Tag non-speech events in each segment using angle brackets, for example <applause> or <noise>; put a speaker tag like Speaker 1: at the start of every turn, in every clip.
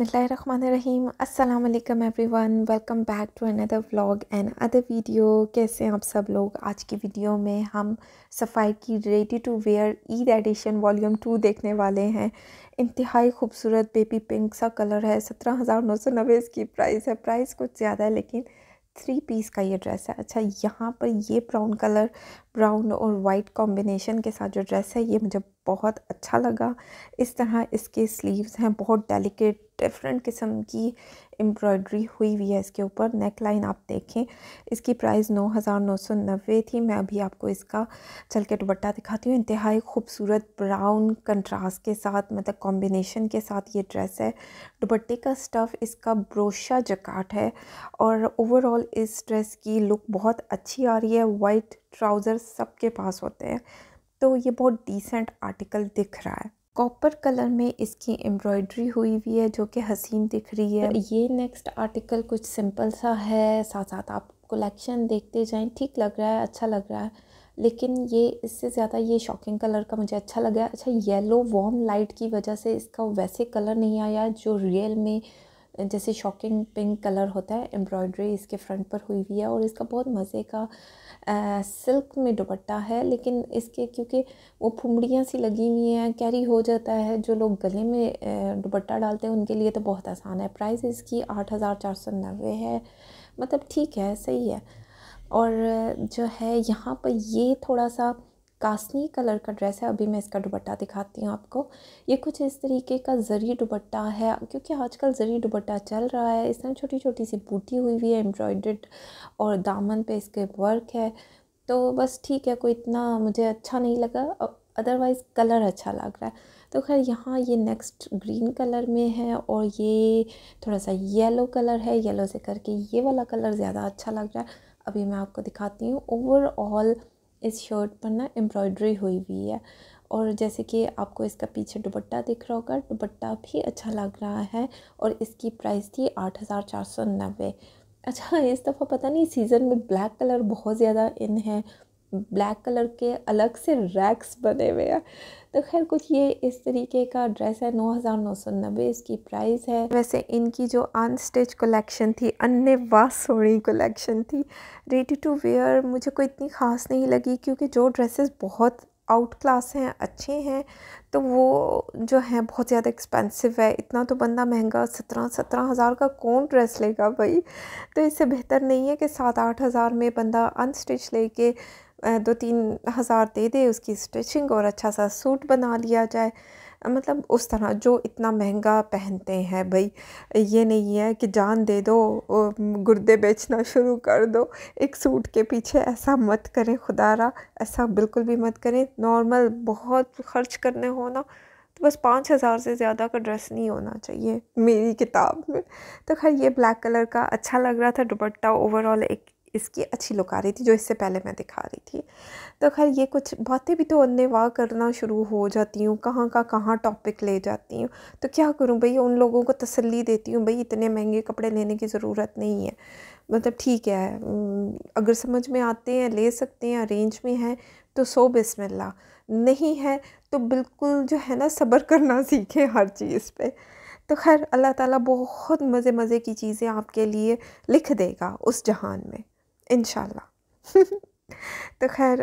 Speaker 1: बसमीम अल्लाम everyone welcome back to another vlog and other video कैसे हैं आप सब लोग आज की वीडियो में हम सफ़ाई की ready to wear Eid edition volume two देखने वाले हैं इंतहाई खूबसूरत बेबी पिंक सा कलर है सत्रह हज़ार नौ सौ नब्बे इसकी प्राइस है प्राइस कुछ ज़्यादा है लेकिन थ्री पीस का ये ड्रेस है अच्छा यहाँ पर ये ब्राउन कलर ब्राउन और वाइट कॉम्बिनेशन के साथ जो ड्रेस है ये मुझे बहुत अच्छा लगा इस तरह इसके स्लीव्स हैं बहुत डेलिकेट डिफरेंट किस्म की एम्ब्रॉयडरी हुई हुई है इसके ऊपर नेक लाइन आप देखें इसकी प्राइस नौ हज़ार नौ सौ नब्बे थी मैं अभी आपको इसका चल के दुबट्टा दिखाती हूँ इंतहाई खूबसूरत ब्राउन कंट्रास्ट के साथ मतलब कॉम्बिनेशन के साथ ये ड्रेस है दुबट्टे का स्टफ़ इसका ब्रोशा जकाट है और ओवरऑल इस ड्रेस की लुक बहुत अच्छी आ रही है वाइट ट्राउज़र सबके पास होते हैं तो ये बहुत डिसेंट आर्टिकल दिख रहा है कॉपर कलर में इसकी एम्ब्रॉयडरी हुई हुई है जो कि हसीन दिख रही है ये नेक्स्ट आर्टिकल कुछ सिंपल सा है साथ साथ आप कलेक्शन देखते जाएं ठीक लग रहा है अच्छा लग रहा है लेकिन ये इससे ज़्यादा ये शॉकिंग कलर का मुझे अच्छा लगा अच्छा येलो वार्म लाइट की वजह से इसका वैसे कलर नहीं आया जो रियल में जैसे शॉकिंग पिंक कलर होता है एम्ब्रॉयडरी इसके फ्रंट पर हुई हुई है और इसका बहुत मज़े का आ, सिल्क में दुपट्टा है लेकिन इसके क्योंकि वो फुमड़ियाँ सी लगी हुई हैं कैरी हो जाता है जो लोग गले में दुपट्टा डालते हैं उनके लिए तो बहुत आसान है प्राइस इसकी आठ हज़ार चार सौ नब्बे है मतलब ठीक है सही है और जो है यहाँ पर ये थोड़ा सा कासनी कलर का ड्रेस है अभी मैं इसका दुबट्टा दिखाती हूँ आपको ये कुछ इस तरीके का ज़री दुबट्टा है क्योंकि आजकल ज़री दुबट्टा चल रहा है इसमें छोटी छोटी सी बूटी हुई हुई है एम्ब्रॉयड और दामन पे इसके वर्क है तो बस ठीक है कोई इतना मुझे अच्छा नहीं लगा अदरवाइज़ कलर अच्छा लग रहा है तो खैर यहाँ ये नेक्स्ट ग्रीन कलर में है और ये थोड़ा सा येलो कलर है येलो से करके ये वाला कलर ज़्यादा अच्छा लग रहा है अभी मैं आपको दिखाती हूँ ओवरऑल इस शर्ट पर ना एम्ब्रॉयडरी हुई हुई है और जैसे कि आपको इसका पीछे दुपट्टा दिख रहा होगा दुपट्टा भी अच्छा लग रहा है और इसकी प्राइस थी आठ हज़ार चार सौ नब्बे अच्छा इस दफ़ा पता नहीं सीज़न में ब्लैक कलर बहुत ज़्यादा इन है ब्लैक कलर के अलग से रैक्स बने हुए हैं तो खैर कुछ ये इस तरीके का ड्रेस है नौ हज़ार नौ सौ नब्बे इसकी प्राइस है वैसे इनकी जो अनस्टिच कलेक्शन थी अन्य वाह सोनी कलेक्शन थी रेडी टू वेयर मुझे कोई इतनी ख़ास नहीं लगी क्योंकि जो ड्रेसेस बहुत आउट क्लास हैं अच्छे हैं तो वो जो है बहुत ज़्यादा एक्सपेंसिव है इतना तो बंदा महंगा सत्रह सत्रह हज़ार का कौन ड्रेस लेगा भाई तो इससे बेहतर नहीं है कि सात आठ हज़ार में बंदा अनस्टिच लेके दो तीन हज़ार दे दे उसकी स्टिचिंग और अच्छा सा सूट बना लिया जाए मतलब उस तरह जो इतना महंगा पहनते हैं भाई ये नहीं है कि जान दे दो गुर्दे बेचना शुरू कर दो एक सूट के पीछे ऐसा मत करें खुदारा ऐसा बिल्कुल भी मत करें नॉर्मल बहुत खर्च करने हो ना तो बस पाँच हज़ार से ज़्यादा का ड्रेस नहीं होना चाहिए मेरी किताब में तो खैर ये ब्लैक कलर का अच्छा लग रहा था दुपट्टा ओवरऑल एक इसकी अच्छी लुक आ रही थी जो इससे पहले मैं दिखा रही थी तो खैर ये कुछ बातें भी तो अन्य वाह करना शुरू हो जाती हूँ कहाँ का कहाँ टॉपिक ले जाती हूँ तो क्या करूँ भई उन लोगों को तसल्ली देती हूँ भाई इतने महंगे कपड़े लेने की ज़रूरत नहीं है मतलब ठीक है अगर समझ में आते हैं ले सकते हैं अरेंज में है तो सो बिस्मिल्ला नहीं है तो बिल्कुल जो है ना सब्र करना <laughs> सीखें हर चीज़ पे तो खैर अल्लाह ताला बहुत मज़े मज़े की चीज़ें आपके लिए लिख देगा उस जहान में इन <laughs> तो खैर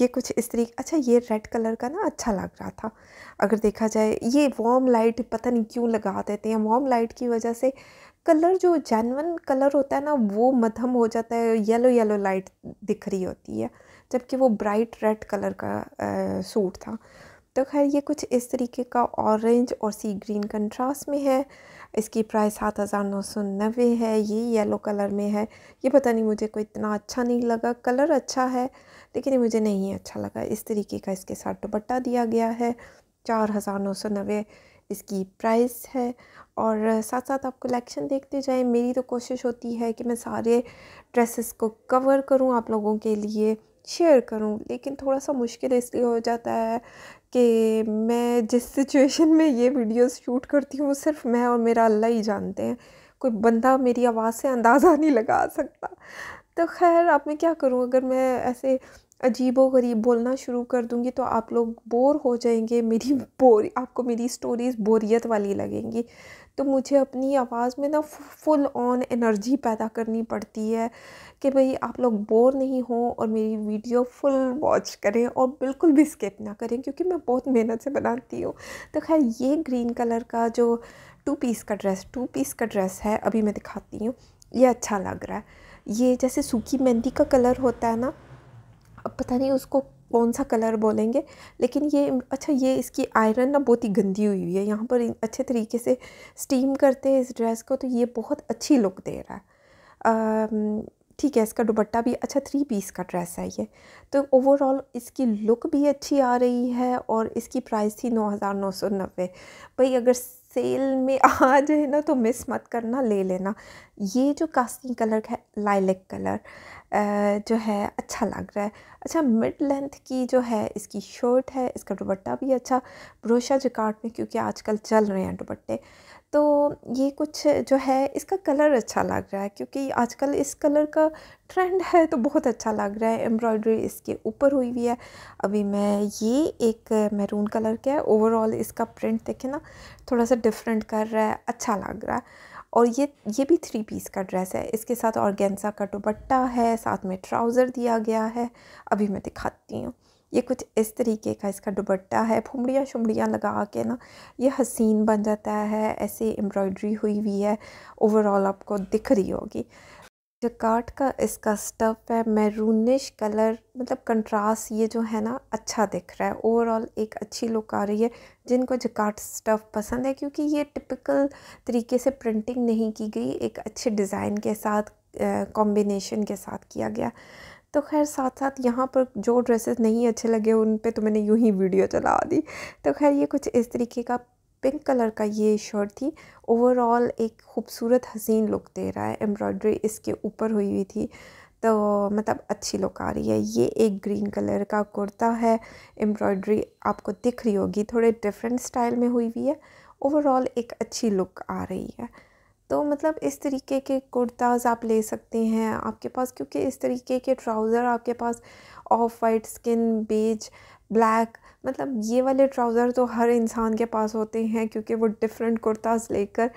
Speaker 1: ये कुछ इस तरीके अच्छा ये रेड कलर का ना अच्छा लग रहा था अगर देखा जाए ये वॉम लाइट पता नहीं क्यों लगा देते हैं वॉम लाइट की वजह से कलर जो जैनवन कलर होता है ना वो मध्यम हो जाता है येलो येलो लाइट दिख रही होती है जबकि वो ब्राइट रेड कलर का आ, सूट था तो खैर ये कुछ इस तरीके का ऑरेंज और सी ग्रीन कंट्रास्ट में है इसकी प्राइस सात हज़ार नौ सौ नब्बे है ये येलो कलर में है ये पता नहीं मुझे कोई इतना अच्छा नहीं लगा कलर अच्छा है लेकिन ये मुझे नहीं अच्छा लगा इस तरीके का इसके साथ दुपट्टा दिया गया है चार हज़ार नौ सौ नब्बे इसकी प्राइस है और साथ साथ आप कलेक्शन देखते जाएं मेरी तो कोशिश होती है कि मैं सारे ड्रेसेस को कवर करूं आप लोगों के लिए शेयर करूं लेकिन थोड़ा सा मुश्किल इसलिए हो जाता है कि मैं जिस सिचुएशन में ये वीडियोस शूट करती हूँ वो सिर्फ मैं और मेरा अल्लाह ही जानते हैं कोई बंदा मेरी आवाज़ से अंदाज़ा नहीं लगा सकता तो खैर अब मैं क्या करूँ अगर मैं ऐसे अजीबो गरीब बोलना शुरू कर दूंगी तो आप लोग बोर हो जाएंगे मेरी <laughs> बोर आपको मेरी स्टोरीज़ बोरियत वाली लगेंगी तो मुझे अपनी आवाज़ में ना फुल ऑन एनर्जी पैदा करनी पड़ती है कि भाई आप लोग बोर नहीं हो और मेरी वीडियो फुल वॉच करें और बिल्कुल भी स्किप ना करें क्योंकि मैं बहुत मेहनत से बनाती हूँ तो खैर ये ग्रीन कलर का जो टू पीस का ड्रेस टू पीस का ड्रेस है अभी मैं दिखाती हूँ ये अच्छा लग रहा है ये जैसे सूखी मेहंदी का कलर होता है ना अब पता नहीं उसको कौन सा कलर बोलेंगे लेकिन ये अच्छा ये इसकी आयरन ना बहुत ही गंदी हुई है यहाँ पर अच्छे तरीके से स्टीम करते हैं इस ड्रेस को तो ये बहुत अच्छी लुक दे रहा है ठीक है इसका दुबट्टा भी अच्छा थ्री पीस का ड्रेस है ये तो ओवरऑल इसकी लुक भी अच्छी आ रही है और इसकी प्राइस थी नौ हज़ार नौ सौ नब्बे भाई अगर सेल में <laughs> आ जाए ना तो मिस मत करना ले लेना ये जो कास्टिंग कलर है लाइलेक कलर जो है अच्छा लग रहा है अच्छा मिड लेंथ की जो है इसकी शर्ट है इसका दुपट्टा भी अच्छा ब्रोशा जकार्ड में क्योंकि आजकल चल रहे हैं दुपट्टे तो ये कुछ जो है इसका कलर अच्छा लग रहा है क्योंकि आजकल इस कलर का ट्रेंड है तो बहुत अच्छा लग रहा है एम्ब्रॉयडरी इसके ऊपर हुई हुई है अभी मैं ये एक मैरून कलर का है ओवरऑल इसका प्रिंट देखे ना थोड़ा सा डिफरेंट कर रहा है अच्छा लग रहा है और ये ये भी थ्री पीस का ड्रेस है इसके साथ ऑर्गेन्सा का दुपट्टा है साथ में ट्राउज़र दिया गया है अभी मैं दिखाती हूँ ये कुछ इस तरीके का इसका दुबट्टा है फुमड़ियाँ शुमड़ियाँ लगा के ना ये हसीन बन जाता है ऐसे एम्ब्रॉयडरी हुई हुई है ओवरऑल आपको दिख रही होगी जकाट का इसका स्टफ़ है मैरूनिश कलर मतलब कंट्रास्ट ये जो है ना अच्छा दिख रहा है ओवरऑल एक अच्छी लुक आ रही है जिनको जकाट स्टफ़ पसंद है क्योंकि ये टिपिकल तरीके से प्रिंटिंग नहीं की गई एक अच्छे डिज़ाइन के साथ कॉम्बिनेशन के साथ किया गया तो खैर साथ साथ यहाँ पर जो ड्रेसेस नहीं अच्छे लगे उन पर तो मैंने यूँ ही वीडियो चला दी तो खैर ये कुछ इस तरीके का पिंक कलर का ये शर्ट थी ओवरऑल एक खूबसूरत हसीन लुक दे रहा है एम्ब्रॉयडरी इसके ऊपर हुई हुई थी तो मतलब अच्छी लुक आ रही है ये एक ग्रीन कलर का कुर्ता है एम्ब्रॉयडरी आपको दिख रही होगी थोड़े डिफरेंट स्टाइल में हुई हुई है ओवरऑल एक अच्छी लुक आ रही है तो मतलब इस तरीके के कुर्ताज़ आप ले सकते हैं आपके पास क्योंकि इस तरीके के ट्राउज़र आपके पास off white skin beige black मतलब ये वाले ट्राउज़र तो हर इंसान के पास होते हैं क्योंकि वो डिफरेंट कुर्ताज़ लेकर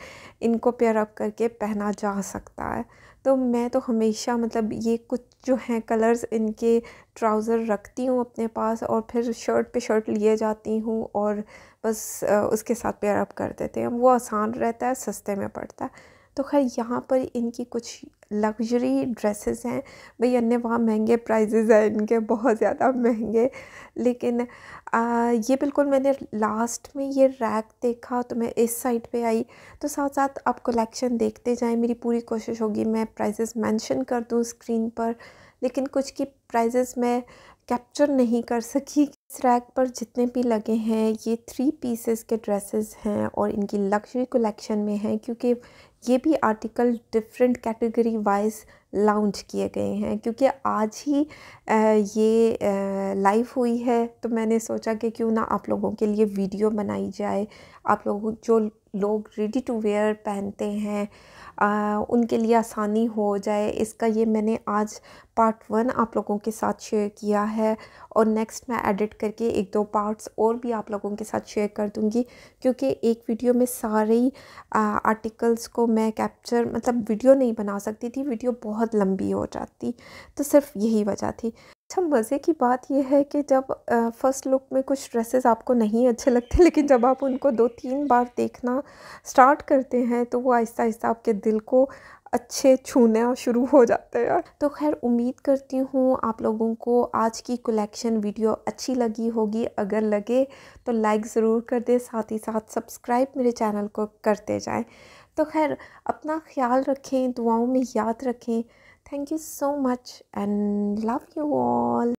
Speaker 1: इनको पेयर अप करके पहना जा सकता है तो मैं तो हमेशा मतलब ये कुछ जो हैं कलर्स इनके ट्राउज़र रखती हूँ अपने पास और फिर शर्ट पे शर्ट लिए जाती हूँ और बस उसके साथ पेयर अप कर देते हैं वो आसान रहता है सस्ते में पड़ता है तो खैर यहाँ पर इनकी कुछ लग्जरी ड्रेसेस हैं भाई अन्य वहाँ महंगे प्राइजेज़ हैं इनके बहुत ज़्यादा महंगे लेकिन आ, ये बिल्कुल मैंने लास्ट में ये रैक देखा तो मैं इस साइड पे आई तो साथ साथ आप कलेक्शन देखते जाएं मेरी पूरी कोशिश होगी मैं प्राइजेस मेंशन कर दूँ स्क्रीन पर लेकिन कुछ की प्राइजेस मैं कैप्चर नहीं कर सकी इस रैक पर जितने भी लगे हैं ये थ्री पीसेस के ड्रेसेस हैं और इनकी लग्जरी कलेक्शन में हैं क्योंकि ये भी article different category wise launch किए गए हैं क्योंकि आज ही ये लाइव हुई है तो मैंने सोचा कि क्यों ना आप लोगों के लिए वीडियो बनाई जाए आप लोग जो लोग रेडी टू वेयर पहनते हैं आ, उनके लिए आसानी हो जाए इसका ये मैंने आज पार्ट वन आप लोगों के साथ शेयर किया है और नेक्स्ट मैं एडिट करके एक दो पार्ट्स और भी आप लोगों के साथ शेयर कर दूंगी क्योंकि एक वीडियो में सारे आर्टिकल्स को मैं कैप्चर मतलब वीडियो नहीं बना सकती थी वीडियो बहुत लंबी हो जाती तो सिर्फ यही वजह थी अच्छा मज़े की बात यह है कि जब फर्स्ट लुक में कुछ ड्रेसेस आपको नहीं अच्छे लगते <laughs> लेकिन जब आप उनको दो तीन बार देखना स्टार्ट करते हैं तो वो आहिस्ता आहिस्ता आपके दिल को अच्छे छूने शुरू हो जाते हैं तो खैर उम्मीद करती हूँ आप लोगों को आज की कलेक्शन वीडियो अच्छी लगी होगी अगर लगे तो लाइक ज़रूर कर दें साथ ही साथ सब्सक्राइब मेरे चैनल को करते जाएँ तो खैर अपना ख्याल रखें दुआओं में याद रखें thank you so much and love you all